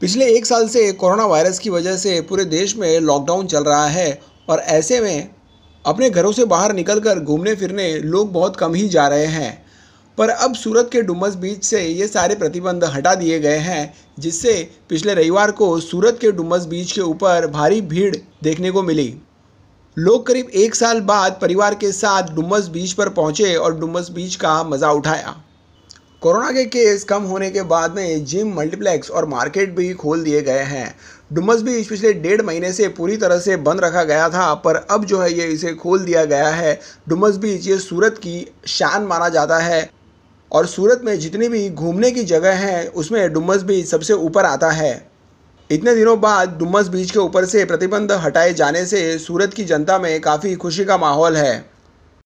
पिछले एक साल से कोरोना वायरस की वजह से पूरे देश में लॉकडाउन चल रहा है और ऐसे में अपने घरों से बाहर निकलकर घूमने फिरने लोग बहुत कम ही जा रहे हैं पर अब सूरत के डुमस बीच से ये सारे प्रतिबंध हटा दिए गए हैं जिससे पिछले रविवार को सूरत के डुमस बीच के ऊपर भारी भीड़ देखने को मिली लोग करीब एक साल बाद परिवार के साथ डुमस बीच पर पहुंचे और डुमस बीच का मज़ा उठाया कोरोना के केस कम होने के बाद में जिम मल्टीप्लेक्स और मार्केट भी खोल दिए गए हैं डुमस भी पिछले डेढ़ महीने से पूरी तरह से बंद रखा गया था पर अब जो है ये इसे खोल दिया गया है डुमस बीच ये सूरत की शान माना जाता है और सूरत में जितनी भी घूमने की जगह है उसमें डुमस बीच सबसे ऊपर आता है इतने दिनों बाद डुमस बीच के ऊपर से प्रतिबंध हटाए जाने से सूरत की जनता में काफ़ी खुशी का माहौल है